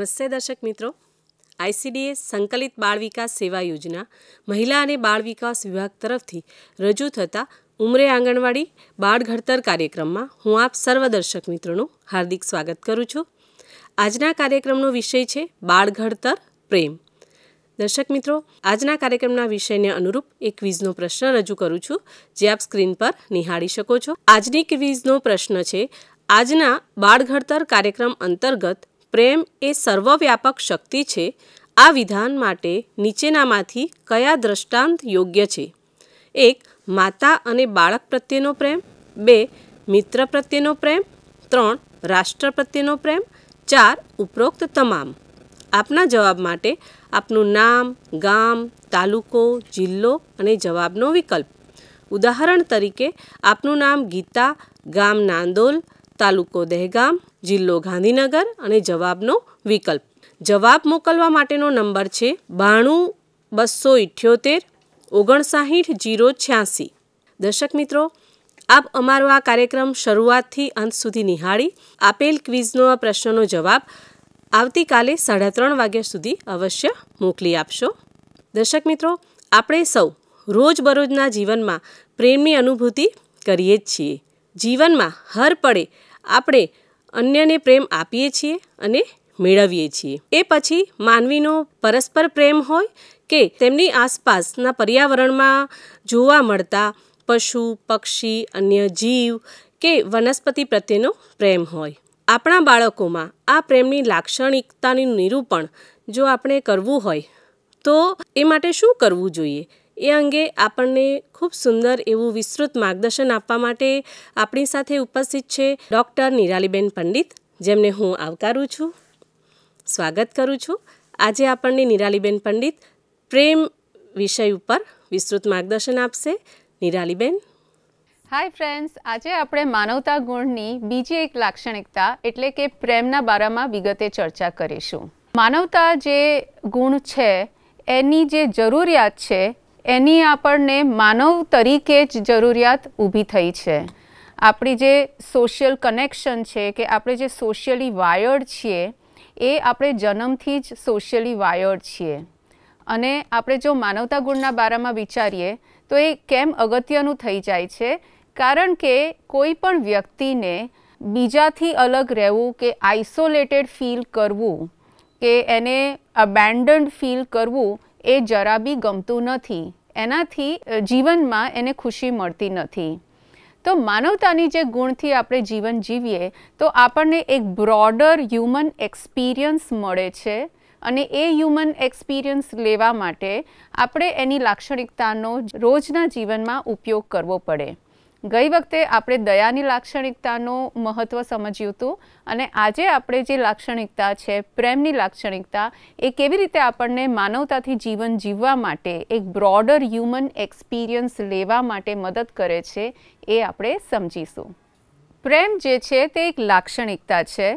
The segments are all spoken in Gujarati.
નમસ્તે દર્શક મિત્રો આઈસીડીએ સંકલિત બાળ વિકાસ સેવા યોજના મહિલા અને બાળ વિકાસ વિભાગ તરફથી રજૂ થતા ઉમરે આંગણવાડી બાળ ઘડતર કાર્યક્રમમાં હું આપ સર્વ દર્શક મિત્રોનું હાર્દિક સ્વાગત કરું છું આજના કાર્યક્રમનો વિષય છે બાળ ઘડતર પ્રેમ દર્શક મિત્રો આજના કાર્યક્રમના વિષયને અનુરૂપ એક ક્વિઝનો પ્રશ્ન રજૂ કરું છું જે આપ સ્ક્રીન પર નિહાળી શકો છો આજની ક્વિઝનો પ્રશ્ન છે આજના બાળ ઘડતર કાર્યક્રમ અંતર્ગત પ્રેમ એ સર્વવ્યાપક શક્તિ છે આ વિધાન માટે નીચેનામાંથી કયા દ્રષ્ટાંત યોગ્ય છે એક માતા અને બાળક પ્રત્યેનો પ્રેમ બે મિત્ર પ્રત્યેનો પ્રેમ ત્રણ રાષ્ટ્ર પ્રત્યેનો પ્રેમ ચાર ઉપરોક્ત તમામ આપના જવાબ માટે આપનું નામ ગામ તાલુકો જિલ્લો અને જવાબનો વિકલ્પ ઉદાહરણ તરીકે આપનું નામ ગીતા ગામ નાંદોલ તાલુકો દહેગામ જિલ્લો ગાંધીનગર અને જવાબનો વિકલ્પ જવાબ મોકલવા માટેનો નંબર છે બાણું બસો ઇઠ્યોતેર ઓગણસાહીઠ જીરો છ્યાસી દર્શક મિત્રો આપ અમારો આ કાર્યક્રમ શરૂઆતથી અંત સુધી નિહાળી આપેલ ક્વિઝનો આ પ્રશ્નનો જવાબ આવતીકાલે સાડા ત્રણ વાગ્યા સુધી અવશ્ય મોકલી આપશો દર્શક મિત્રો આપણે સૌ રોજબરોજના જીવનમાં પ્રેમની અનુભૂતિ કરીએ જ છીએ જીવનમાં હર પડે આપણે અન્યને પ્રેમ આપીએ છીએ અને મેળવીએ છીએ એ પછી માનવીનો પરસ્પર પ્રેમ હોય કે તેમની આસપાસના પર્યાવરણમાં જોવા મળતા પશુ પક્ષી અન્ય જીવ કે વનસ્પતિ પ્રત્યેનો પ્રેમ હોય આપણા બાળકોમાં આ પ્રેમની લાક્ષણિકતાનું નિરૂપણ જો આપણે કરવું હોય તો એ માટે શું કરવું જોઈએ એ અંગે આપણને ખૂબ સુંદર એવું વિસ્તૃત માર્ગદર્શન આપવા માટે આપણી સાથે ઉપસ્થિત છે ડૉક્ટર નિરાલીબેન પંડિત જેમને હું આવકારું છું સ્વાગત કરું છું આજે આપણને નિરાલીબેન પંડિત પ્રેમ વિષય ઉપર વિસ્તૃત માર્ગદર્શન આપશે નિરાલીબેન હાય ફ્રેન્ડ્સ આજે આપણે માનવતા ગુણની બીજી એક લાક્ષણિકતા એટલે કે પ્રેમના બારામાં વિગતે ચર્ચા કરીશું માનવતા જે ગુણ છે એની જે જરૂરિયાત છે એની આપણને માનવ તરીકે જ જરૂરિયાત ઊભી થઈ છે આપણી જે સોશિયલ કનેક્શન છે કે આપણે જે સોશિયલી વાયર્ડ છીએ એ આપણે જન્મથી જ સોશિયલી વાયર્ડ છીએ અને આપણે જો માનવતા ગુણના બારામાં વિચારીએ તો એ કેમ અગત્યનું થઈ જાય છે કારણ કે કોઈ પણ વ્યક્તિને બીજાથી અલગ રહેવું કે આઇસોલેટેડ ફીલ કરવું કે એને અબેન્ડન્ડ ફીલ કરવું એ જરા બી ગમતું નથી એનાથી જીવનમાં એને ખુશી મળતી નથી તો માનવતાની જે ગુણથી આપણે જીવન જીવીએ તો આપણને એક બ્રોડર હ્યુમન એક્સપિરિયન્સ મળે છે અને એ હ્યુમન એક્સપિરિયન્સ લેવા માટે આપણે એની લાક્ષણિકતાનો રોજના જીવનમાં ઉપયોગ કરવો પડે ગઈ વખતે આપણે દયાની લાક્ષણિકતાનું મહત્ત્વ સમજ્યું હતું અને આજે આપણે જે લાક્ષણિકતા છે પ્રેમની લાક્ષણિકતા એ કેવી રીતે આપણને માનવતાથી જીવન જીવવા માટે એક બ્રોડર હ્યુમન એક્સપિરિયન્સ લેવા માટે મદદ કરે છે એ આપણે સમજીશું પ્રેમ જે છે તે એક લાક્ષણિકતા છે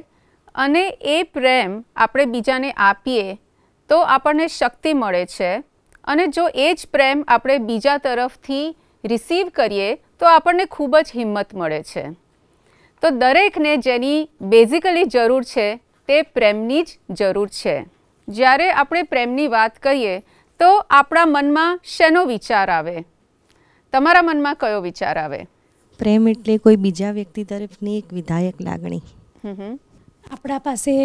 અને એ પ્રેમ આપણે બીજાને આપીએ તો આપણને શક્તિ મળે છે અને જો એ જ પ્રેમ આપણે બીજા તરફથી રિસીવ કરીએ તો આપણને ખૂબ જ હિંમત મળે છે તો દરેકને જેની બેઝિકલી જરૂર છે તે પ્રેમની જ જરૂર છે જ્યારે આપણે પ્રેમની વાત કરીએ તો આપણા મનમાં શેનો વિચાર આવે તમારા મનમાં કયો વિચાર આવે પ્રેમ એટલે કોઈ બીજા વ્યક્તિ તરફની એક વિધાયક લાગણી આપણા પાસે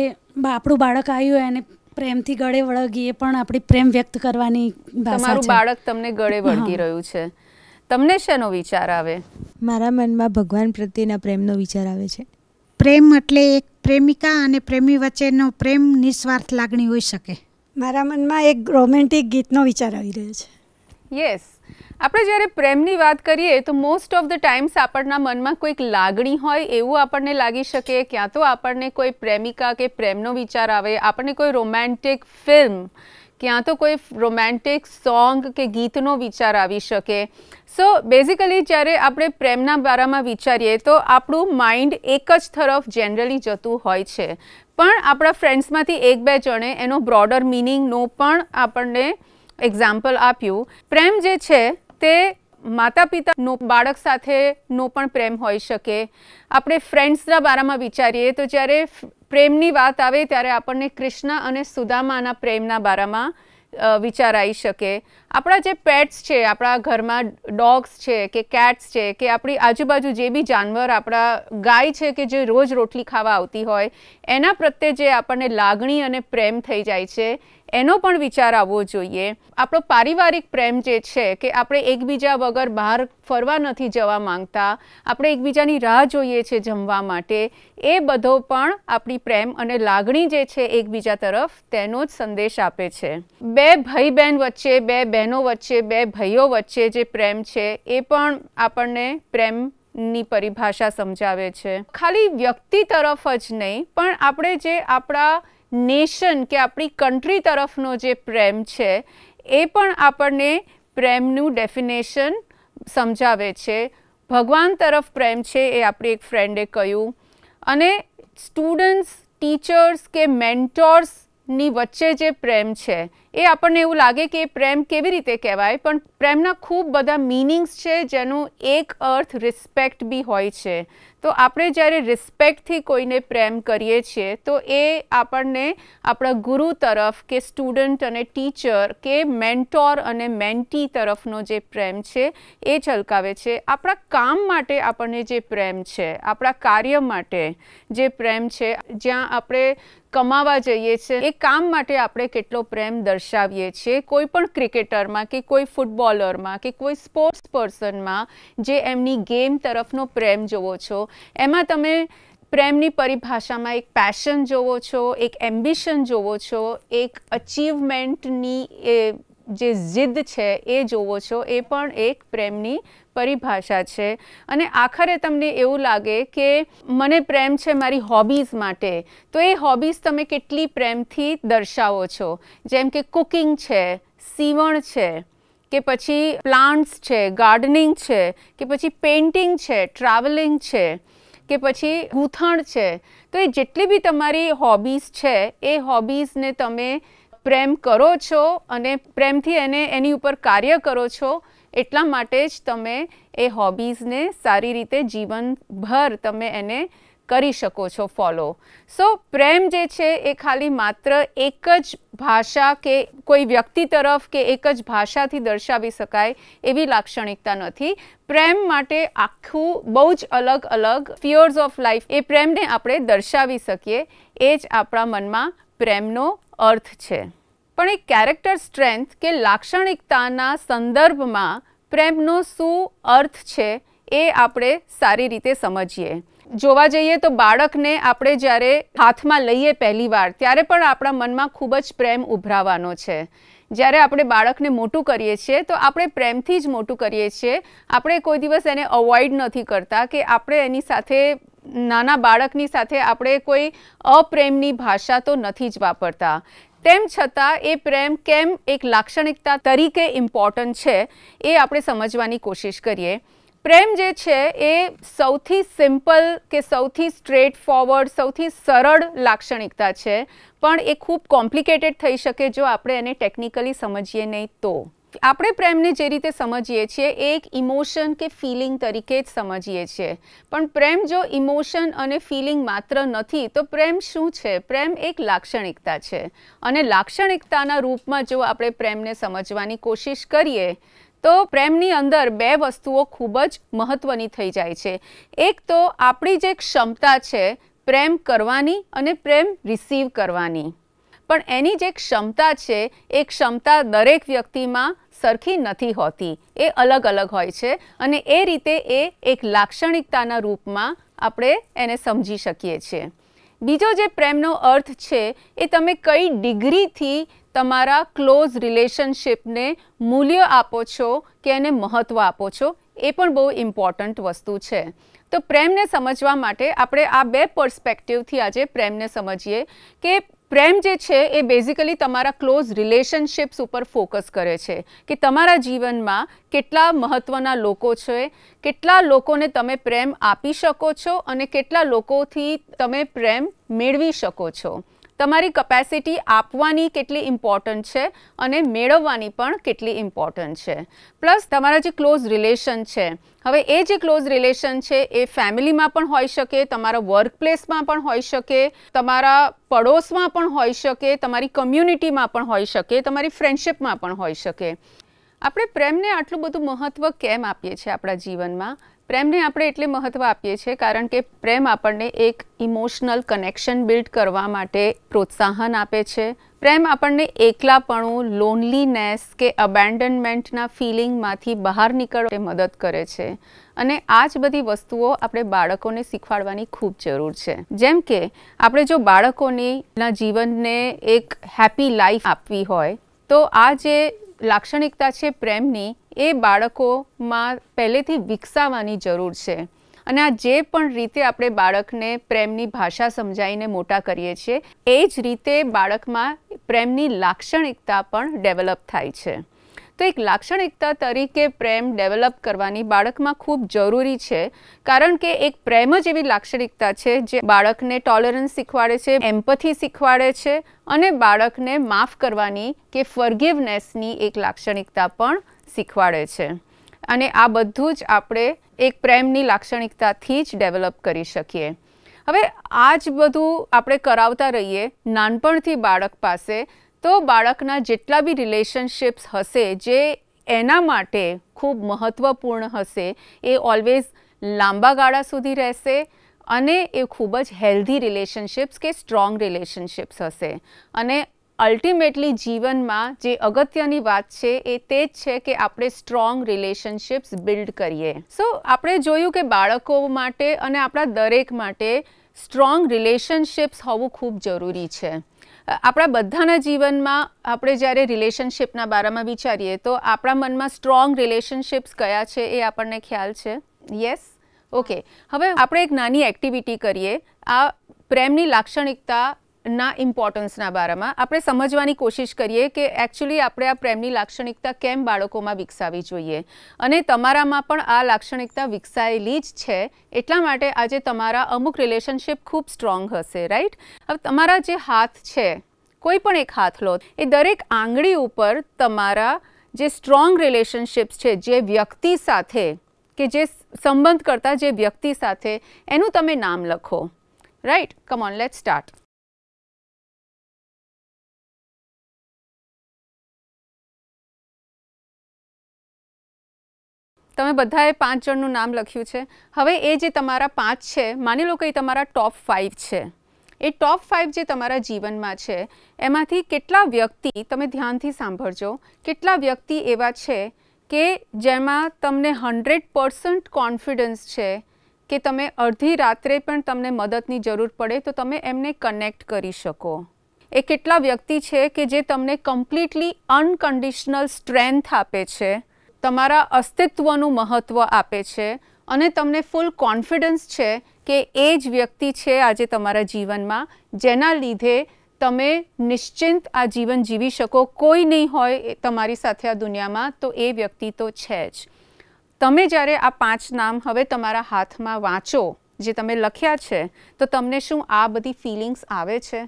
આપણું બાળક આવ્યું અને પ્રેમથી ગળે વળગીએ પણ આપણી પ્રેમ વ્યક્ત કરવાની તમારું બાળક તમને ગળે વળગી રહ્યું છે તમને શેનો વિચાર આવે મારા મનમાં ભગવાન પ્રત્યેના પ્રેમનો વિચાર આવે છે પ્રેમ એટલે એક પ્રેમિકા અને પ્રેમી વચ્ચેનો પ્રેમ નિસ્વાર્થ લાગણી હોઈ શકે મારા મનમાં એક રોમેન્ટિક ગીતનો વિચાર આવી રહ્યો છે યસ આપણે જ્યારે પ્રેમની વાત કરીએ તો મોસ્ટ ઓફ ધ ટાઈમ્સ આપણના મનમાં કોઈક લાગણી હોય એવું આપણને લાગી શકે ક્યાં તો આપણને કોઈ પ્રેમિકા કે પ્રેમનો વિચાર આવે આપણને કોઈ રોમેન્ટિક ફિલ્મ ક્યાં તો કોઈ રોમેન્ટિક સોંગ કે ગીતનો વિચાર આવી શકે સો બેઝિકલી જ્યારે આપણે પ્રેમના બારામાં વિચારીએ તો આપણું માઇન્ડ એક જ તરફ જનરલી જતું હોય છે પણ આપણા ફ્રેન્ડ્સમાંથી એક બે જણે એનો બ્રોડર મિનિંગનું પણ આપણને એક્ઝામ્પલ આપ્યું પ્રેમ જે છે તે માતા પિતાનો બાળક સાથેનો પણ પ્રેમ હોઈ શકે આપણે ફ્રેન્ડ્સના બારામાં વિચારીએ તો જ્યારે પ્રેમની વાત આવે ત્યારે આપણને કૃષ્ણ અને સુદામાના પ્રેમના બારામાં વિચાર આવી શકે આપણા જે પેટ્સ છે આપણા ઘરમાં ડોગ્સ છે કે કેટ્સ છે કે આપણી આજુબાજુ જે બી જાનવર આપણા ગાય છે કે જે રોજ રોટલી ખાવા આવતી હોય એના પ્રત્યે જે આપણને લાગણી અને પ્રેમ થઈ જાય છે એનો પણ વિચાર આવવો જોઈએ આપણો પારિવારિક પ્રેમ જે છે કે આપણે એકબીજા વગર બહાર ફરવા નથી જવા માંગતા આપણે એકબીજાની રાહ જોઈએ છે જમવા માટે એ બધો પણ આપણી પ્રેમ અને લાગણી જે છે એકબીજા તરફ તેનો જ સંદેશ આપે છે બે ભાઈ બહેન વચ્ચે બે બહેનો વચ્ચે બે ભાઈઓ વચ્ચે જે પ્રેમ છે એ પણ આપણને પ્રેમ ની પરિભાષા સમજાવે છે ખાલી વ્યક્તિ તરફ જ નહીં પણ આપણે જે આપણા નેશન કે આપણી કન્ટ્રી તરફનો જે પ્રેમ છે એ પણ આપણને પ્રેમનું ડેફિનેશન સમજાવે છે ભગવાન તરફ પ્રેમ છે એ આપણી એક ફ્રેન્ડે કહ્યું અને સ્ટુડન્ટ્સ ટીચર્સ કે મેન્ટોર્સની વચ્ચે જે પ્રેમ છે એ આપણને એવું લાગે કે પ્રેમ કેવી રીતે કહેવાય પણ પ્રેમના ખૂબ બધા મિનિંગ્સ છે જેનું એક અર્થ રિસ્પેક્ટ બી હોય છે તો આપણે જ્યારે રિસ્પેક્ટથી કોઈને પ્રેમ કરીએ છીએ તો એ આપણને આપણા ગુરુ તરફ કે સ્ટુડન્ટ અને ટીચર કે મેન્ટોર અને મેન્ટી તરફનો જે પ્રેમ છે એ છલકાવે છે આપણા કામ માટે આપણને જે પ્રેમ છે આપણા કાર્ય માટે જે પ્રેમ છે જ્યાં આપણે કમાવા જઈએ છીએ એ કામ માટે આપણે કેટલો પ્રેમ દર્શાવીએ છીએ કોઈ પણ ક્રિકેટરમાં કે કોઈ ફૂટબોલરમાં કે કોઈ સ્પોર્ટ્સ પર્સનમાં જે એમની ગેમ તરફનો પ્રેમ જોવો છો એમાં તમે પ્રેમની પરિભાષામાં એક પેશન જોવો છો એક એમ્બિશન જોવો છો એક અચીવમેન્ટની જે જિદ્દ છે એ જોવો છો એ પણ એક પ્રેમની પરિભાષા છે અને આખરે તમને એવું લાગે કે મને પ્રેમ છે મારી હોબીઝ માટે તો એ હોબીઝ તમે કેટલી પ્રેમથી દર્શાવો છો જેમ કે કુકિંગ છે સીવણ છે કે પછી પ્લાન્ટ્સ છે ગાર્ડનિંગ છે કે પછી પેઇન્ટિંગ છે ટ્રાવેલિંગ છે કે પછી ગૂંથણ છે તો એ જેટલી બી તમારી હોબીઝ છે એ હોબીઝને તમે પ્રેમ કરો છો અને પ્રેમથી એને એની ઉપર કાર્ય કરો છો એટલા માટે જ તમે એ હોબીઝને સારી રીતે જીવનભર તમે એને કરી શકો છો ફોલો સો પ્રેમ જે છે એ ખાલી માત્ર એક જ ભાષા કે કોઈ વ્યક્તિ તરફ કે એક જ ભાષાથી દર્શાવી શકાય એવી લાક્ષણિકતા નથી પ્રેમ માટે આખું બહુ જ અલગ અલગ ફિયર્સ ઓફ લાઈફ એ પ્રેમને આપણે દર્શાવી શકીએ એ જ આપણા મનમાં પ્રેમનો અર્થ છે પણ એ કેરેક્ટર સ્ટ્રેન્થ કે લાક્ષણિકતાના સંદર્ભમાં પ્રેમનો શું અર્થ છે એ આપણે સારી રીતે સમજીએ જોવા જઈએ તો બાળકને આપણે જ્યારે હાથમાં લઈએ પહેલીવાર ત્યારે પણ આપણા મનમાં ખૂબ જ પ્રેમ ઉભરાવાનો છે જ્યારે આપણે બાળકને મોટું કરીએ છીએ તો આપણે પ્રેમથી જ મોટું કરીએ છીએ આપણે કોઈ દિવસ એને અવોઇડ નથી કરતા કે આપણે એની સાથે નાના બાળકની સાથે આપણે કોઈ અપ્રેમની ભાષા તો નથી જ વાપરતા તેમ છતાં એ પ્રેમ કેમ એક લાક્ષણિકતા તરીકે ઇમ્પોર્ટન્ટ છે એ આપણે સમજવાની કોશિશ કરીએ પ્રેમ જે છે એ સૌથી સિમ્પલ કે સૌથી સ્ટ્રેટ ફોરવર્ડ સૌથી સરળ લાક્ષણિકતા છે પણ એ ખૂબ કોમ્પ્લિકેટેડ થઈ શકે જો આપણે એને ટેકનિકલી સમજીએ નહીં તો આપણે પ્રેમને જે રીતે સમજીએ છીએ એ એક ઇમોશન કે ફિલિંગ તરીકે જ સમજીએ છીએ પણ પ્રેમ જો ઇમોશન અને ફિલિંગ માત્ર નથી તો પ્રેમ શું છે પ્રેમ એક લાક્ષણિકતા છે અને લાક્ષણિકતાના રૂપમાં જો આપણે પ્રેમને સમજવાની કોશિશ કરીએ તો પ્રેમની અંદર બે વસ્તુઓ ખૂબ જ મહત્ત્વની થઈ જાય છે એક તો આપણી જે ક્ષમતા છે પ્રેમ કરવાની અને પ્રેમ રિસીવ કરવાની પણ એની જે ક્ષમતા છે એ ક્ષમતા દરેક વ્યક્તિમાં સરખી નથી હોતી એ અલગ અલગ હોય છે અને એ રીતે એ એક લાક્ષણિકતાના રૂપમાં આપણે એને સમજી શકીએ છીએ બીજો જે પ્રેમનો અર્થ છે એ તમે કઈ ડિગ્રીથી તમારા ક્લોઝ રિલેશનશિપને મૂલ્ય આપો છો કે એને મહત્ત્વ આપો છો એ પણ બહુ ઇમ્પોર્ટન્ટ વસ્તુ છે તો પ્રેમને સમજવા માટે આપણે આ બે પર્સપેક્ટિવથી આજે પ્રેમને સમજીએ કે પ્રેમ જે છે એ બેઝિકલી તમારા ક્લોઝ રિલેશનશિપ્સ ઉપર ફોકસ કરે છે કે તમારા જીવનમાં કેટલા મહત્ત્વના લોકો છે કેટલા લોકોને તમે પ્રેમ આપી શકો છો અને કેટલા લોકોથી તમે પ્રેમ મેળવી શકો છો તમારી કપેસિટી આપવાની કેટલી ઇમ્પોર્ટન્ટ છે અને મેળવવાની પણ કેટલી ઇમ્પોર્ટન્ટ છે પ્લસ તમારા જે ક્લોઝ રિલેશન છે હવે એ જે ક્લોઝ રિલેશન છે એ ફેમિલીમાં પણ હોઈ શકે તમારા વર્કપ્લેસમાં પણ હોઈ શકે તમારા પડોશમાં પણ હોઈ શકે તમારી કમ્યુનિટીમાં પણ હોઈ શકે તમારી ફ્રેન્ડશિપમાં પણ હોઈ શકે આપણે પ્રેમને આટલું બધું મહત્ત્વ કેમ આપીએ છીએ આપણા જીવનમાં પ્રેમને આપણે એટલે મહત્ત્વ આપીએ છીએ કારણ કે પ્રેમ આપણને એક ઇમોશનલ કનેક્શન બિલ્ડ કરવા માટે પ્રોત્સાહન આપે છે પ્રેમ આપણને એકલાપણું લોનલીનેસ કે અબેન્ડનમેન્ટના ફિલિંગમાંથી બહાર નીકળવા મદદ કરે છે અને આ જ બધી વસ્તુઓ આપણે બાળકોને શીખવાડવાની ખૂબ જરૂર છે જેમ કે આપણે જો બાળકોની જીવનને એક હેપી લાઈફ આપવી હોય તો આ જે લાક્ષણિકતા છે પ્રેમની એ બાળકોમાં પહેલેથી વિકસાવવાની જરૂર છે અને આ જે પણ રીતે આપણે બાળકને પ્રેમની ભાષા સમજાવીને મોટા કરીએ છીએ એ જ રીતે બાળકમાં પ્રેમની લાક્ષણિકતા પણ ડેવલપ થાય છે તો એક લાક્ષણિકતા તરીકે પ્રેમ ડેવલપ કરવાની બાળકમાં ખૂબ જરૂરી છે કારણ કે એક પ્રેમ જ એવી લાક્ષણિકતા છે જે બાળકને ટોલરન્સ શીખવાડે છે એમ્પથી શીખવાડે છે અને બાળકને માફ કરવાની કે ફર્ગિવનેસની એક લાક્ષણિકતા પણ સિક્વારે છે અને આ બધું જ આપણે એક પ્રાઇમની લાક્ષણિકતા થી જ ડેવલપ કરી શકીએ હવે આજ બધું આપણે કરાવતા રહીએ નાનપણથી બાળક પાસે તો બાળકના જેટલા બી રિલેશનશિપ્સ હશે જે એના માટે ખૂબ મહત્વપૂર્ણ હશે એ ઓલવેઝ લાંબા ગાળા સુધી રહેશે અને એ ખૂબ જ હેલ્ધી રિલેશનશિપ્સ કે સ્ટ્રોંગ રિલેશનશિપ્સ હશે અને અલ્ટિમેટલી જીવનમાં જે અગત્યની વાત છે એ તે જ છે કે આપણે સ્ટ્રોંગ રિલેશનશિપ્સ બિલ્ડ કરીએ સો આપણે જોયું કે બાળકો માટે અને આપણા દરેક માટે સ્ટ્રોંગ રિલેશનશિપ્સ હોવું ખૂબ જરૂરી છે આપણા બધાના જીવનમાં આપણે જ્યારે રિલેશનશિપના બારામાં વિચારીએ તો આપણા મનમાં સ્ટ્રોંગ રિલેશનશિપ્સ કયા છે એ આપણને ખ્યાલ છે યસ ઓકે હવે આપણે એક નાની એક્ટિવિટી કરીએ આ પ્રેમની લાક્ષણિકતા ના ઇમ્પોર્ટન્સના બારામાં આપણે સમજવાની કોશિશ કરીએ કે એકચ્યુઅલી આપણે આ પ્રેમની લાક્ષણિકતા કેમ બાળકોમાં વિકસાવી જોઈએ અને તમારામાં પણ આ લાક્ષણિકતા વિકસાયેલી જ છે એટલા માટે આજે તમારા અમુક રિલેશનશિપ ખૂબ સ્ટ્રોંગ હશે રાઈટ હવે તમારા જે હાથ છે કોઈ પણ એક હાથ લો એ દરેક આંગળી ઉપર તમારા જે સ્ટ્રોંગ રિલેશનશિપ્સ છે જે વ્યક્તિ સાથે કે જે સંબંધ કરતા જે વ્યક્તિ સાથે એનું તમે નામ લખો right come on let start તમે બધાએ પાંચ જણનું નામ લખ્યું છે હવે એ જે તમારા પાંચ છે માની લો કે એ તમારા ટોપ ફાઇવ છે એ ટોપ ફાઇવ જે તમારા જીવનમાં છે એમાંથી કેટલા વ્યક્તિ તમે ધ્યાનથી સાંભળજો કેટલા વ્યક્તિ એવા છે કે જેમાં તમને હન્ડ્રેડ પર્સન્ટ કોન્ફિડન્સ છે કે તમે અડધી રાત્રે પણ તમને મદદની જરૂર પડે તો તમે એમને કનેક્ટ કરી શકો એ કેટલા વ્યક્તિ છે કે જે તમને કમ્પ્લીટલી અનકન્ડિશનલ સ્ટ્રેન્થ આપે છે તમારા અસ્તિત્વનું મહત્ત્વ આપે છે અને તમને ફૂલ કોન્ફિડન્સ છે કે એ જ વ્યક્તિ છે આજે તમારા જીવનમાં જેના લીધે તમે નિશ્ચિંત આ જીવન જીવી શકો કોઈ નહીં હોય તમારી સાથે આ દુનિયામાં તો એ વ્યક્તિ તો છે જ તમે જ્યારે આ પાંચ નામ હવે તમારા હાથમાં વાંચો જે તમે લખ્યા છે તો તમને શું આ બધી ફિલિંગ્સ આવે છે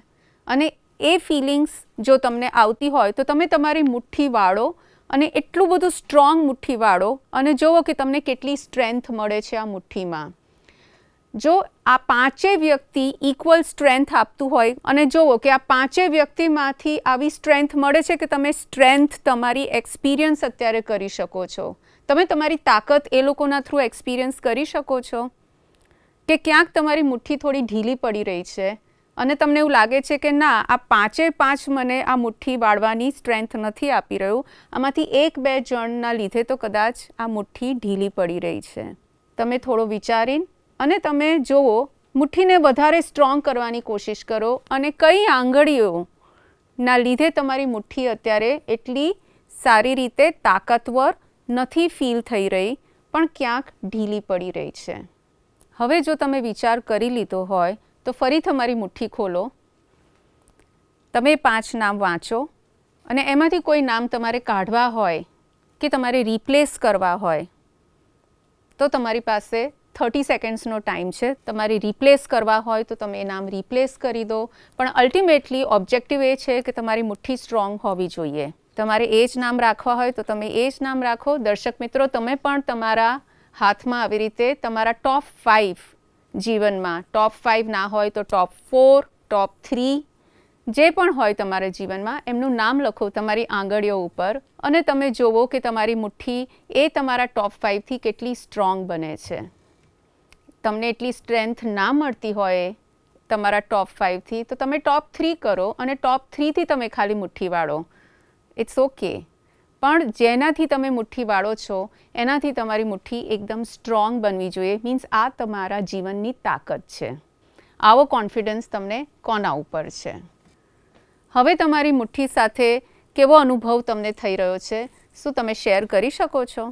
અને એ ફિલિંગ્સ જો તમને આવતી હોય તો તમે તમારી મુઠ્ઠી વાળો અને એટલું બધું સ્ટ્રોંગ મુઠ્ઠીવાળો અને જુઓ કે તમને કેટલી સ્ટ્રેન્થ મળે છે આ મુઠ્ઠીમાં જો આ પાંચે વ્યક્તિ ઇક્વલ સ્ટ્રેન્થ આપતું હોય અને જુઓ કે આ પાંચે વ્યક્તિમાંથી આવી સ્ટ્રેન્થ મળે છે કે તમે સ્ટ્રેન્થ તમારી એક્સપિરિયન્સ અત્યારે કરી શકો છો તમે તમારી તાકાત એ લોકોના થ્રુ એક્સપિરિયન્સ કરી શકો છો કે ક્યાંક તમારી મુઠ્ઠી થોડી ઢીલી પડી રહી છે અને તમને એવું લાગે છે કે ના આ પાંચે પાંચ મને આ મુઠ્ઠી વાળવાની સ્ટ્રેન્થ નથી આપી રહ્યું આમાંથી એક બે જણના લીધે તો કદાચ આ મુઠ્ઠી ઢીલી પડી રહી છે તમે થોડો વિચારીને અને તમે જુઓ મુઠ્ઠીને વધારે સ્ટ્રોંગ કરવાની કોશિશ કરો અને કઈ આંગળીઓના લીધે તમારી મુઠ્ઠી અત્યારે એટલી સારી રીતે તાકાતવર નથી ફીલ થઈ રહી પણ ક્યાંક ઢીલી પડી રહી છે હવે જો તમે વિચાર કરી લીધો હોય તો ફરી તમારી મુઠ્ઠી ખોલો તમે પાંચ નામ વાંચો અને એમાંથી કોઈ નામ તમારે કાઢવા હોય કે તમારે રિપ્લેસ કરવા હોય તો તમારી પાસે થર્ટી સેકન્ડ્સનો ટાઈમ છે તમારે રિપ્લેસ કરવા હોય તો તમે એ નામ રિપ્લેસ કરી દો પણ અલ્ટિમેટલી ઓબ્જેક્ટિવ એ છે કે તમારી મુઠ્ઠી સ્ટ્રોંગ હોવી જોઈએ તમારે એ જ નામ રાખવા હોય તો તમે એ જ નામ રાખો દર્શક મિત્રો તમે પણ તમારા હાથમાં આવી રીતે તમારા ટોપ ફાઇવ જીવનમાં ટોપ ફાઇવ ના હોય તો ટોપ ફોર ટોપ થ્રી જે પણ હોય તમારા જીવનમાં એમનું નામ લખો તમારી આંગળીઓ ઉપર અને તમે જોવો કે તમારી મુઠ્ઠી એ તમારા ટોપ ફાઇવથી કેટલી સ્ટ્રોંગ બને છે તમને એટલી સ્ટ્રેન્થ ના મળતી હોય તમારા ટોપ ફાઇવથી તો તમે ટોપ થ્રી કરો અને ટોપ થ્રીથી તમે ખાલી મુઠ્ઠી વાળો ઇટ્સ ઓકે પણ જેનાથી તમે મુઠ્ઠી વાળો છો એનાથી તમારી મુઠ્ઠી એકદમ સ્ટ્રોંગ બનવી જોઈએ મીન્સ આ તમારા જીવનની તાકાત છે આવો કોન્ફિડન્સ તમને કોના ઉપર છે હવે તમારી મુઠ્ઠી સાથે કેવો અનુભવ તમને થઈ રહ્યો છે શું તમે શેર કરી શકો છો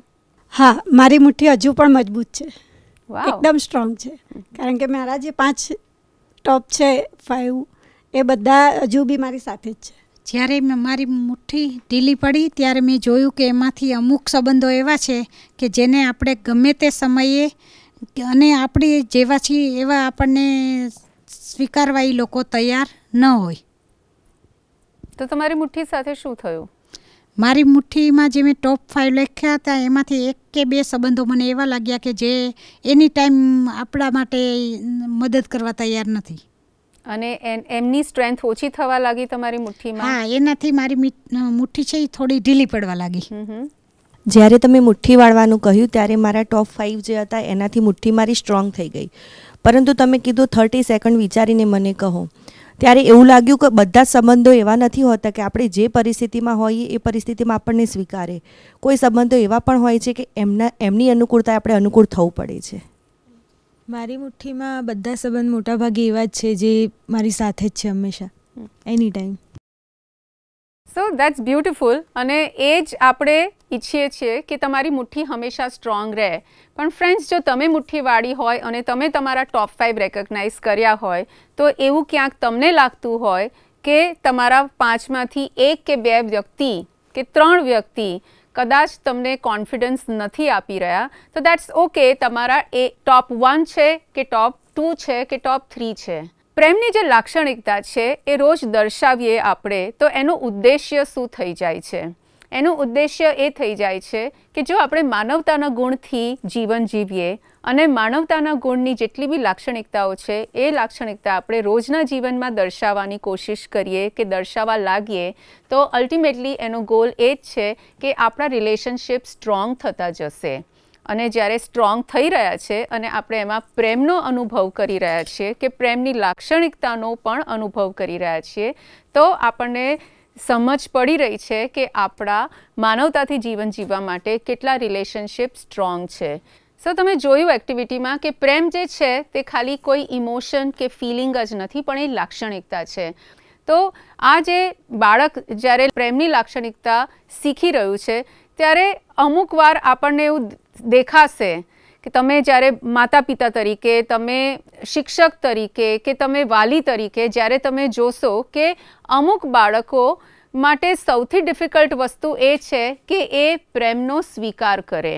હા મારી મુઠ્ઠી હજુ પણ મજબૂત છે એકદમ સ્ટ્રોંગ છે કારણ કે મારા જે પાંચ ટોપ છે ફાઈવ એ બધા હજુ બી મારી સાથે જ છે જ્યારે મારી મુઠ્ઠી ઢીલી પડી ત્યારે મેં જોયું કે એમાંથી અમુક સંબંધો એવા છે કે જેને આપણે ગમે તે સમયે અને આપણે જેવા છીએ એવા આપણને સ્વીકારવા એ લોકો તૈયાર ન હોય તો તમારી મુઠ્ઠી સાથે શું થયું મારી મુઠ્ઠીમાં જે મેં ટોપ ફાઇવ લખ્યા હતા એમાંથી એક કે બે સંબંધો મને એવા લાગ્યા કે જે એની ટાઈમ આપણા માટે મદદ કરવા તૈયાર નથી અને એમની સ્ટ્રેન્થ ઓછી થવા લાગી તમારી મુઠ્ઠીમાં હા એનાથી મારી મુઠ્ઠી છે એ થોડી ઢીલી પડવા લાગી જ્યારે તમે મુઠ્ઠી વાળવાનું કહ્યું ત્યારે મારા ટોપ ફાઇવ જે હતા એનાથી મુઠ્ઠી મારી સ્ટ્રોંગ થઈ ગઈ પરંતુ તમે કીધું થર્ટી સેકન્ડ વિચારીને મને કહો ત્યારે એવું લાગ્યું કે બધા સંબંધો એવા નથી હોતા કે આપણે જે પરિસ્થિતિમાં હોઈએ એ પરિસ્થિતિમાં આપણને સ્વીકારે કોઈ સંબંધો એવા પણ હોય છે કે એમના એમની અનુકૂળતા આપણે અનુકૂળ થવું પડે છે મારી મુઠ્ઠીમાં બધા સંબંધ મોટાભાગે એવા જ છે જે મારી સાથે જ છે હંમેશા any time so that's beautiful અને એ જ આપણે ઈચ્છીએ છીએ કે તમારી મુઠ્ઠી હંમેશા સ્ટ્રોંગ રહે પણ ફ્રેન્ડ્સ જો તમે મુઠ્ઠી વાળી હોય અને તમે તમારા ટોપ ફાઇવ રેકગ્નાઇઝ કર્યા હોય તો એવું ક્યાંક તમને લાગતું હોય કે તમારા પાંચમાંથી એક કે બે વ્યક્તિ કે ત્રણ વ્યક્તિ કદાચ તમને કોન્ફિડન્સ નથી આપી રહ્યા તો દેટ્સ ઓકે તમારા એ ટોપ વન છે કે ટોપ ટુ છે કે ટોપ થ્રી છે પ્રેમની જે લાક્ષણિકતા છે એ રોજ દર્શાવીએ આપણે તો એનો ઉદ્દેશ્ય શું થઈ જાય છે એનો ઉદ્દેશ્ય એ થઈ જાય છે કે જો આપણે માનવતાના ગુણથી જીવન જીવીએ અને માનવતાના ગુણની જેટલી બી લાક્ષણિકતાઓ છે એ લાક્ષણિકતા આપણે રોજના જીવનમાં દર્શાવવાની કોશિશ કરીએ કે દર્શાવવા લાગીએ તો અલ્ટિમેટલી એનો ગોલ એ જ છે કે આપણા રિલેશનશિપ સ્ટ્રોંગ થતા જશે અને જ્યારે સ્ટ્રોંગ થઈ રહ્યા છે અને આપણે એમાં પ્રેમનો અનુભવ કરી રહ્યા છીએ કે પ્રેમની લાક્ષણિકતાનો પણ અનુભવ કરી રહ્યા છીએ તો આપણને સમજ પડી રહી છે કે આપણા માનવતાથી જીવન જીવવા માટે કેટલા રિલેશનશિપ સ્ટ્રોંગ છે સો તમે જોયું એક્ટિવિટીમાં કે પ્રેમ જે છે તે ખાલી કોઈ ઇમોશન કે ફિલિંગ જ નથી પણ એ લાક્ષણિકતા છે તો આ જે બાળક જ્યારે પ્રેમની લાક્ષણિકતા શીખી રહ્યું છે ત્યારે અમુક વાર આપણને એવું દેખાશે કે તમે જ્યારે માતા પિતા તરીકે તમે શિક્ષક તરીકે કે તમે વાલી તરીકે જ્યારે તમે જોશો કે અમુક બાળકો માટે સૌથી ડિફિકલ્ટ વસ્તુ એ છે કે એ પ્રેમનો સ્વીકાર કરે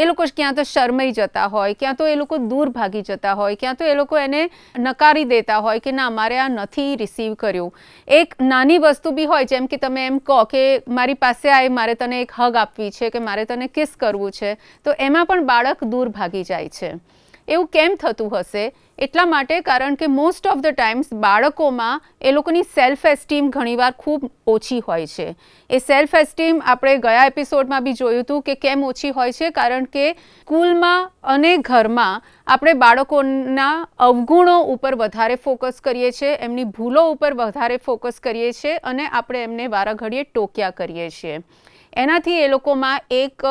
એ લોકો ક્યાં તો શરમાઈ જતા હોય ક્યાં તો એ લોકો દૂર ભાગી જતા હોય ક્યાં તો એ લોકો એને નકારી દેતા હોય કે ના મારે આ નથી રિસીવ કર્યું એક નાની વસ્તુ બી હોય જેમ કે તમે એમ કહો કે મારી પાસે આ મારે તને એક હગ આપવી છે કે મારે તને કિસ કરવું છે તો એમાં પણ બાળક દૂર ભાગી જાય છે એવું કેમ થતું હશે એટલા માટે કારણ કે મોસ્ટ ઓફ ધ ટાઈમ્સ બાળકોમાં એ લોકોની સેલ્ફ એસ્ટીમ ઘણીવાર ખૂબ ઓછી હોય છે એ સેલ્ફ એસ્ટીમ આપણે ગયા એપિસોડમાં બી જોયું હતું કે કેમ ઓછી હોય છે કારણ કે સ્કૂલમાં અને ઘરમાં આપણે બાળકોના અવગુણો ઉપર વધારે ફોકસ કરીએ છીએ એમની ભૂલો ઉપર વધારે ફોકસ કરીએ છીએ અને આપણે એમને વારાઘડીએ ટોક્યા કરીએ છીએ એનાથી એ લોકોમાં એક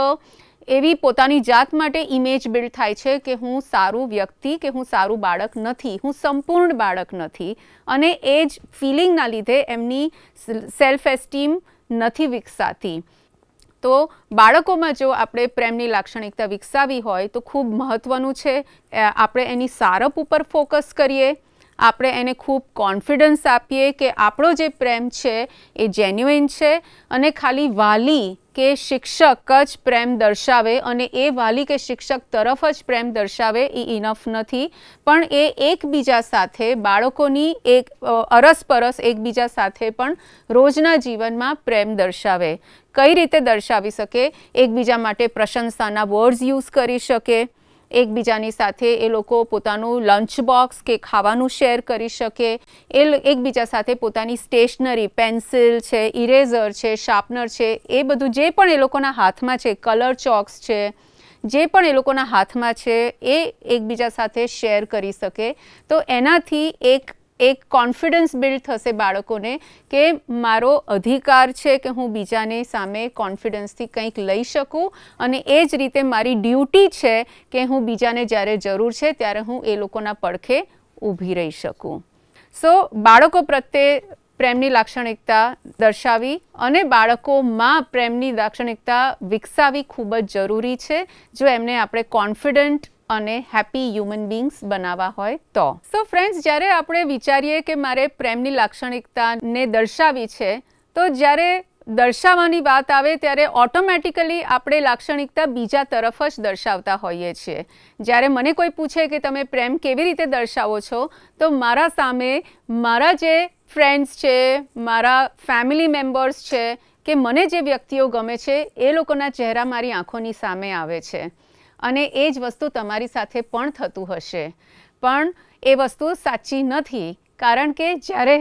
એવી પોતાની જાત માટે ઇમેજ બિલ્ડ થાય છે કે હું સારું વ્યક્તિ કે હું સારું બાળક નથી હું સંપૂર્ણ બાળક નથી અને એ જ ફિલિંગના લીધે એમની સેલ્ફ એસ્ટીમ નથી વિકસાતી તો બાળકોમાં જો આપણે પ્રેમની લાક્ષણિકતા વિકસાવી હોય તો ખૂબ મહત્ત્વનું છે આપણે એની સારપ ઉપર ફોકસ કરીએ આપણે એને ખૂબ કોન્ફિડન્સ આપીએ કે આપણો જે પ્રેમ છે એ જેન્યુઇન છે અને ખાલી વાલી કે શિક્ષક જ પ્રેમ દર્શાવે અને એ વાલી કે શિક્ષક તરફ જ પ્રેમ દર્શાવે એ ઇનફ નથી પણ એ એકબીજા સાથે બાળકોની એક અરસપરસ એકબીજા સાથે પણ રોજના જીવનમાં પ્રેમ દર્શાવે કઈ રીતે દર્શાવી શકે એકબીજા માટે પ્રશંસાના વર્ડ્સ યુઝ કરી શકે એકબીજાની સાથે એ લોકો પોતાનું લંચ બોક્સ કે ખાવાનું શેર કરી શકે એ એકબીજા સાથે પોતાની સ્ટેશનરી પેન્સિલ છે ઇરેઝર છે શાર્પનર છે એ બધું જે પણ એ લોકોના હાથમાં છે કલર ચોક્સ છે જે પણ એ લોકોના હાથમાં છે એ એકબીજા સાથે શેર કરી શકે તો એનાથી એક એક કોન્ફિડન્સ બિલ્ડ થસે બાળકોને કે મારો અધિકાર છે કે હું બીજાને સામે કોન્ફિડન્સથી કંઈક લઈ શકું અને એ જ રીતે મારી ડ્યુટી છે કે હું બીજાને જ્યારે જરૂર છે ત્યારે હું એ લોકોના પડખે ઊભી રહી શકું સો બાળકો પ્રત્યે પ્રેમની લાક્ષણિકતા દર્શાવી અને બાળકોમાં પ્રેમની લાક્ષણિકતા વિકસાવી ખૂબ જ જરૂરી છે જો એમને આપણે કોન્ફિડન્ટ અને હેપી હ્યુમન બિંગ્સ બનાવવા હોય તો સો ફ્રેન્ડ્સ જ્યારે આપણે વિચારીએ કે મારે પ્રેમની લાક્ષણિકતાને દર્શાવી છે તો જ્યારે દર્શાવવાની વાત આવે ત્યારે ઓટોમેટિકલી આપણે લાક્ષણિકતા બીજા તરફ જ દર્શાવતા હોઈએ છીએ જ્યારે મને કોઈ પૂછે કે તમે પ્રેમ કેવી રીતે દર્શાવો છો તો મારા સામે મારા જે ફ્રેન્ડ્સ છે મારા ફેમિલી મેમ્બર્સ છે કે મને જે વ્યક્તિઓ ગમે છે એ લોકોના ચહેરા મારી આંખોની સામે આવે છે અને એ જ વસ્તુ તમારી સાથે પણ થતું હશે પણ એ વસ્તુ સાચી નથી કારણ કે જ્યારે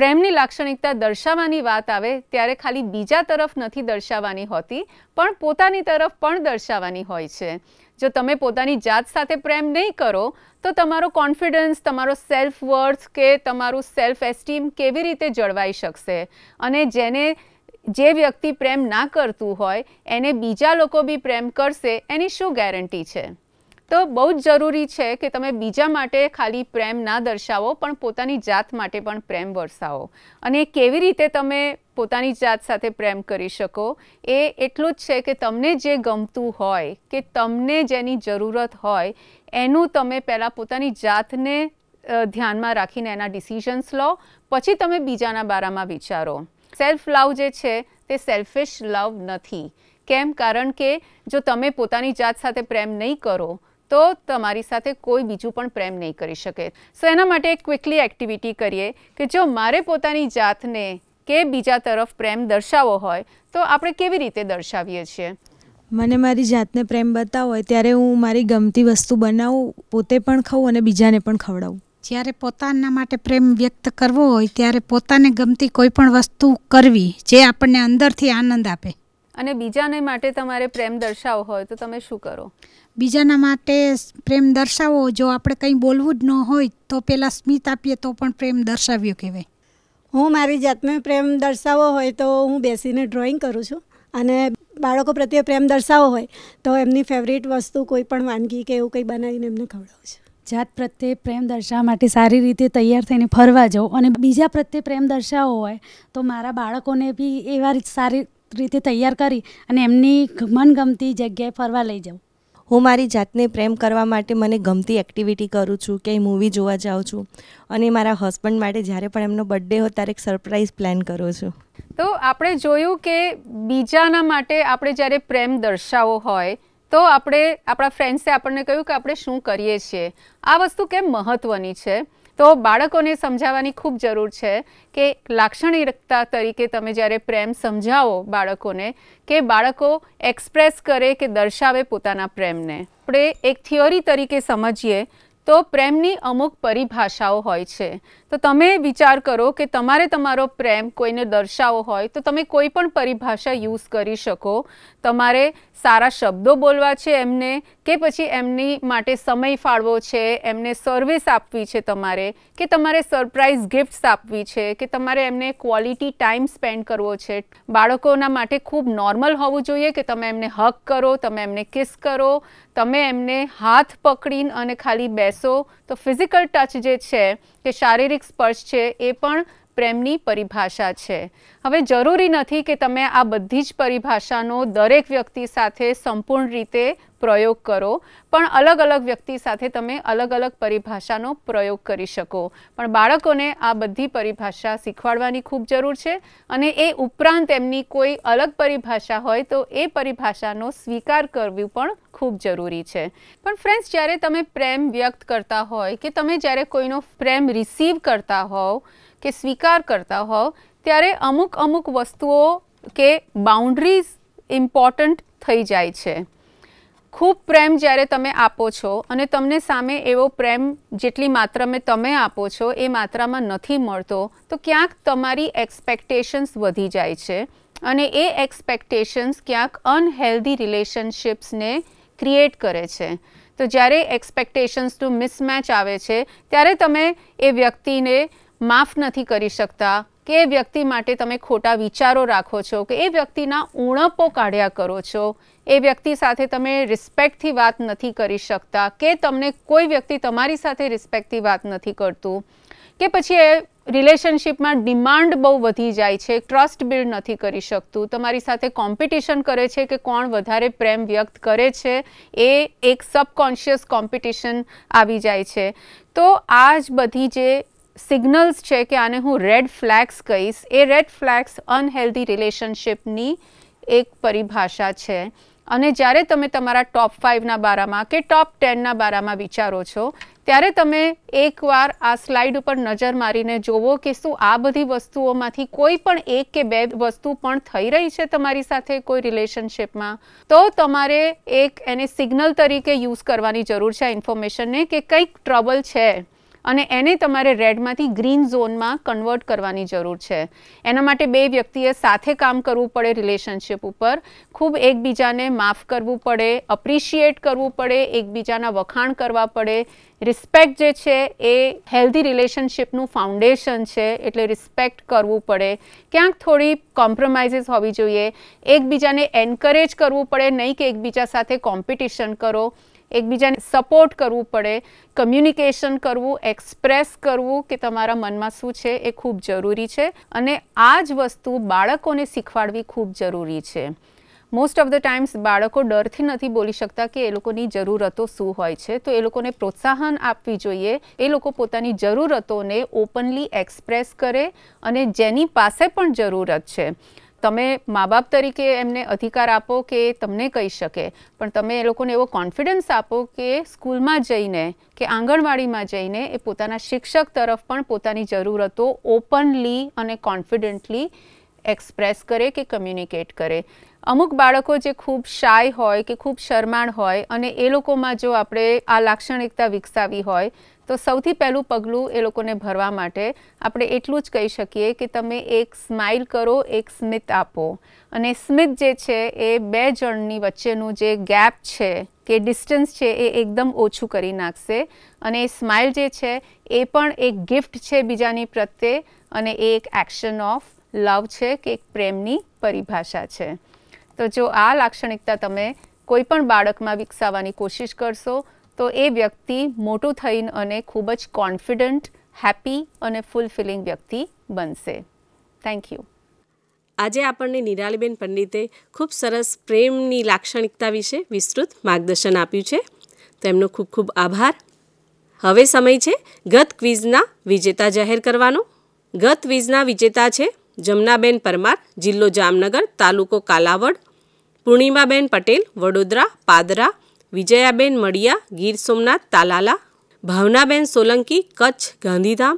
પ્રેમની લાક્ષણિકતા દર્શાવવાની વાત આવે ત્યારે ખાલી બીજા તરફ નથી દર્શાવવાની હોતી પણ પોતાની તરફ પણ દર્શાવવાની હોય છે જો તમે પોતાની જાત સાથે પ્રેમ નહીં કરો તો તમારો કોન્ફિડન્સ તમારો સેલ્ફ વર્થ કે તમારું સેલ્ફ એસ્ટીમ કેવી રીતે જળવાઈ શકશે અને જેને જે વ્યક્તિ પ્રેમ ના કરતું હોય એને બીજા લોકો બી પ્રેમ કરશે એની શું ગેરંટી છે તો બહુ જ જરૂરી છે કે તમે બીજા માટે ખાલી પ્રેમ ના દર્શાવો પણ પોતાની જાત માટે પણ પ્રેમ વરસાવો અને કેવી રીતે તમે પોતાની જાત સાથે પ્રેમ કરી શકો એ એટલું જ છે કે તમને જે ગમતું હોય કે તમને જેની જરૂરત હોય એનું તમે પહેલાં પોતાની જાતને ધ્યાનમાં રાખીને એના ડિસિઝન્સ લો પછી તમે બીજાના બારામાં વિચારો સેલ્ફ લવ જે છે તે સેલ્ફિશ લવ નથી કેમ કારણ કે જો તમે પોતાની જાત સાથે પ્રેમ નહીં કરો તો તમારી સાથે કોઈ બીજું પણ પ્રેમ નહીં કરી શકે સો એના માટે એક ક્વિકલી એક્ટિવિટી કરીએ કે જો મારે પોતાની જાતને કે બીજા તરફ પ્રેમ દર્શાવવો હોય તો આપણે કેવી રીતે દર્શાવીએ છીએ મને મારી જાતને પ્રેમ બતાવો હોય ત્યારે હું મારી ગમતી વસ્તુ બનાવું પોતે પણ ખાઉં અને બીજાને પણ ખવડાવું જ્યારે પોતાના માટે પ્રેમ વ્યક્ત કરવો હોય ત્યારે પોતાને ગમતી કોઈ પણ વસ્તુ કરવી જે આપણને અંદરથી આનંદ આપે અને બીજાને માટે તમારે પ્રેમ દર્શાવવો હોય તો તમે શું કરો બીજાના માટે પ્રેમ દર્શાવો જો આપણે કંઈ બોલવું જ ન હોય તો પહેલાં સ્મિત આપીએ તો પણ પ્રેમ દર્શાવ્યો કહેવાય હું મારી જાતને પ્રેમ દર્શાવવો હોય તો હું બેસીને ડ્રોઈંગ કરું છું અને બાળકો પ્રત્યે પ્રેમ દર્શાવવો હોય તો એમની ફેવરિટ વસ્તુ કોઈ પણ વાનગી કે એવું કંઈ બનાવીને એમને ખવડાવું છું જાત પ્રત્યે પ્રેમ દર્શાવવા માટે સારી રીતે તૈયાર થઈને ફરવા જાઉં અને બીજા પ્રત્યે પ્રેમ દર્શાવો હોય તો મારા બાળકોને બી એવા સારી રીતે તૈયાર કરી અને એમની મનગમતી જગ્યાએ ફરવા લઈ જાઉં હું મારી જાતને પ્રેમ કરવા માટે મને ગમતી એક્ટિવિટી કરું છું કે મૂવી જોવા જાઉં છું અને મારા હસબન્ડ માટે જ્યારે પણ એમનો બર્થડે હોય ત્યારે એક સરપ્રાઈઝ પ્લાન કરું છું તો આપણે જોયું કે બીજાના માટે આપણે જ્યારે પ્રેમ દર્શાવવો હોય તો આપણે આપણા ફ્રેન્ડ્સે આપણને કહ્યું કે આપણે શું કરીએ છીએ આ વસ્તુ કેમ મહત્ત્વની છે તો બાળકોને સમજાવવાની ખૂબ જરૂર છે કે લાક્ષણિકતા તરીકે તમે જ્યારે પ્રેમ સમજાવો બાળકોને કે બાળકો એક્સપ્રેસ કરે કે દર્શાવે પોતાના પ્રેમને આપણે એક થિયોરી તરીકે સમજીએ તો પ્રેમની અમુક પરિભાષાઓ હોય છે તો તમે વિચાર કરો કે તમારે તમારો પ્રેમ કોઈને દર્શાવવો હોય તો તમે કોઈ પણ પરિભાષા યુઝ કરી શકો તમારે સારા શબ્દો બોલવા છે એમને કે પછી એમની માટે સમય ફાળવો છે એમને સર્વિસ આપવી છે તમારે કે તમારે સરપ્રાઇઝ ગિફ્ટ્સ આપવી છે કે તમારે એમને ક્વોલિટી ટાઈમ સ્પેન્ડ કરવો છે બાળકોના માટે ખૂબ નોર્મલ હોવું જોઈએ કે તમે એમને હક કરો તમે એમને કિસ કરો તમે એમને હાથ પકડીને અને ખાલી બેસો તો ફિઝિકલ ટચ જે છે કે શારીરિક સ્પર્શ છે એ પણ પ્રેમની પરિભાષા છે હવે જરૂરી નથી કે તમે આ બધી જ પરિભાષાનો દરેક વ્યક્તિ સાથે સંપૂર્ણ રીતે પ્રયોગ કરો પણ અલગ અલગ વ્યક્તિ સાથે તમે અલગ અલગ પરિભાષાનો પ્રયોગ કરી શકો પણ બાળકોને આ બધી પરિભાષા શીખવાડવાની ખૂબ જરૂર છે અને એ ઉપરાંત એમની કોઈ અલગ પરિભાષા હોય તો એ પરિભાષાનો સ્વીકાર કરવું પણ ખૂબ જરૂરી છે પણ ફ્રેન્ડ્સ જ્યારે તમે પ્રેમ વ્યક્ત કરતા હોય કે તમે જ્યારે કોઈનો પ્રેમ રિસીવ કરતા હોવ કે સ્વીકાર કરતા હોવ ત્યારે અમુક અમુક વસ્તુઓ કે બાઉન્ડ્રીઝ ઇમ્પોર્ટન્ટ થઈ જાય છે ખૂબ પ્રેમ જ્યારે તમે આપો છો અને તમને સામે એવો પ્રેમ જેટલી માત્રામાં તમે આપો છો એ માત્રામાં નથી મળતો તો ક્યાંક તમારી એક્સપેક્ટેશન્સ વધી જાય છે અને એ એક્સપેક્ટેશન્સ ક્યાંક અનહેલ્ધી રિલેશનશિપ્સને ક્રિએટ કરે છે તો જ્યારે એક્સપેક્ટેશન્સનું મિસમેચ આવે છે ત્યારે તમે એ વ્યક્તિને માફ નથી કરી શકતા કે એ વ્યક્તિ માટે તમે ખોટા વિચારો રાખો છો કે એ વ્યક્તિના ઉણપો કાઢ્યા કરો છો એ વ્યક્તિ સાથે તમે રિસ્પેક્ટથી વાત નથી કરી શકતા કે તમને કોઈ વ્યક્તિ તમારી સાથે રિસ્પેક્ટથી વાત નથી કરતું કે પછી એ રિલેશનશિપમાં ડિમાન્ડ બહુ વધી જાય છે ટ્રસ્ટ બિલ્ડ નથી કરી શકતું તમારી સાથે કોમ્પિટિશન કરે છે કે કોણ વધારે પ્રેમ વ્યક્ત કરે છે એ એક સબકોન્શિયસ કોમ્પિટિશન આવી જાય છે તો આ જ બધી જે सिग्नल्स छे કે આને હું રેડ ફ્લેગ્સ કહીશ એ રેડ ફ્લેગ્સ અનહેલ્ધી રિલેશનશિપ ની એક પરિભાષા છે અને જ્યારે તમે તમાર ટોપ 5 ના 12 માં કે ટોપ 10 ના 12 માં વિચારો છો ત્યારે તમે એકવાર આ સ્લાઇડ ઉપર નજર મારીને જોવો કે શું આ બધી વસ્તુઓમાંથી કોઈ પણ એક કે બે વસ્તુ પણ થઈ રહી છે તમારી સાથે કોઈ રિલેશનશિપ માં તો તમારે એક એને સિગ્નલ તરીકે યુઝ કરવાની જરૂર છે ઇન્ફોર્મેશન ને કે કઈક ટ્રબલ છે અને એને તમારે રેડમાંથી ગ્રીન ઝોનમાં કન્વર્ટ કરવાની જરૂર છે એના માટે બે વ્યક્તિએ સાથે કામ કરવું પડે રિલેશનશિપ ઉપર ખૂબ એકબીજાને માફ કરવું પડે અપ્રિશિએટ કરવું પડે એકબીજાના વખાણ કરવા પડે રિસ્પેક્ટ જે છે એ હેલ્ધી રિલેશનશિપનું ફાઉન્ડેશન છે એટલે રિસ્પેક્ટ કરવું પડે ક્યાંક થોડી કોમ્પ્રોમાઇઝીસ હોવી જોઈએ એકબીજાને એન્કરેજ કરવું પડે નહીં કે એકબીજા સાથે કોમ્પિટિશન કરો એકબીજાને સપોર્ટ કરવું પડે કમ્યુનિકેશન કરવું એક્સપ્રેસ કરવું કે તમારા મનમાં શું છે એ ખૂબ જરૂરી છે અને આ જ વસ્તુ બાળકોને શીખવાડવી ખૂબ જરૂરી છે મોસ્ટ ઓફ ધ ટાઈમ્સ બાળકો ડરથી નથી બોલી શકતા કે એ લોકોની જરૂરતો શું હોય છે તો એ લોકોને પ્રોત્સાહન આપવી જોઈએ એ લોકો પોતાની જરૂરતોને ઓપનલી એક્સપ્રેસ કરે અને જેની પાસે પણ જરૂરત છે તમે મા બાપ તરીકે એમને અધિકાર આપો કે તમને કહી શકે પણ તમે એ લોકોને એવો કોન્ફિડન્સ આપો કે સ્કૂલમાં જઈને કે આંગણવાડીમાં જઈને એ પોતાના શિક્ષક તરફ પણ પોતાની જરૂરતો ઓપનલી અને કોન્ફિડન્ટલી એક્સપ્રેસ કરે કે કમ્યુનિકેટ કરે અમુક બાળકો જે ખૂબ શાય હોય કે ખૂબ શરમાળ હોય અને એ લોકોમાં જો આપણે આ લાક્ષણિકતા વિકસાવી હોય તો સૌથી પહેલું પગલું એ લોકોને ભરવા માટે આપણે એટલું જ કહી શકીએ કે તમે એક સ્માઇલ કરો એક સ્મિત આપો અને સ્મિત જે છે એ બે જણની વચ્ચેનું જે ગેપ છે કે ડિસ્ટન્સ છે એ એકદમ ઓછું કરી નાખશે અને એ સ્માઇલ જે છે એ પણ એક ગિફ્ટ છે બીજાની પ્રત્યે અને એ એક એક્શન ઓફ લવ છે કે એક પ્રેમની પરિભાષા છે તો જો આ લાક્ષણિકતા તમે કોઈપણ બાળકમાં વિકસાવવાની કોશિશ કરશો તો એ વ્યક્તિ મોટું થઈને અને ખૂબ જ કોન્ફિડન્ટ હેપી અને ફૂલફિલિંગ વ્યક્તિ બનશે થેન્ક યુ આજે આપણને નિરાલીબેન પંડિતે ખૂબ સરસ પ્રેમની લાક્ષણિકતા વિશે વિસ્તૃત માર્ગદર્શન આપ્યું છે તો એમનો ખૂબ ખૂબ આભાર હવે સમય છે ગત ક્વિઝના વિજેતા જાહેર કરવાનો ગત ક્વિઝના વિજેતા છે જમનાબેન પરમાર જિલ્લો જામનગર તાલુકો કાલાવડ પૂર્ણિમાબેન પટેલ વડોદરા પાદરા વિજયાબેન મડિયા ગીર સોમનાથ તાલાલા ભાવનાબેન સોલંકી કચ્છ ગાંધીધામ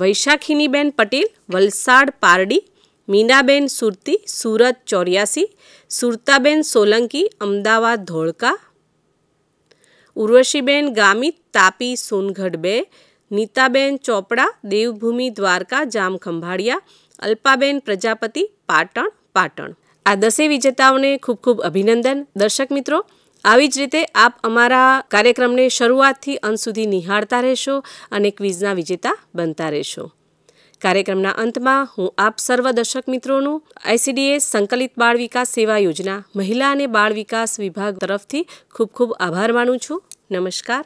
વૈશાખીનીબેન પટેલ વલસાડ પારડી મીનાબેન સુરતી સુરત ચોર્યાસી સુરતાબેન સોલંકી અમદાવાદ ધોળકા ઉર્વશીબેન ગામિત તાપી સોનગઢ બે નીતાબેન ચોપડા દેવભૂમિ દ્વારકા જામખંભાળિયા અલ્પાબેન પ્રજાપતિ પાટણ પાટણ આ દસે વિજેતાઓને ખૂબ ખૂબ અભિનંદન દર્શક મિત્રો આવી જ રીતે આપ અમારા કાર્યક્રમને શરૂઆતથી અંત સુધી નિહાળતા રહેશો અને ક્વિઝના વિજેતા બનતા રહેશો કાર્યક્રમના અંતમાં હું આપ સર્વ દર્શક મિત્રોનું આઈસીડીએસ સંકલિત બાળ વિકાસ સેવા યોજના મહિલા અને બાળ વિકાસ વિભાગ તરફથી ખૂબ ખૂબ આભાર માનું છું નમસ્કાર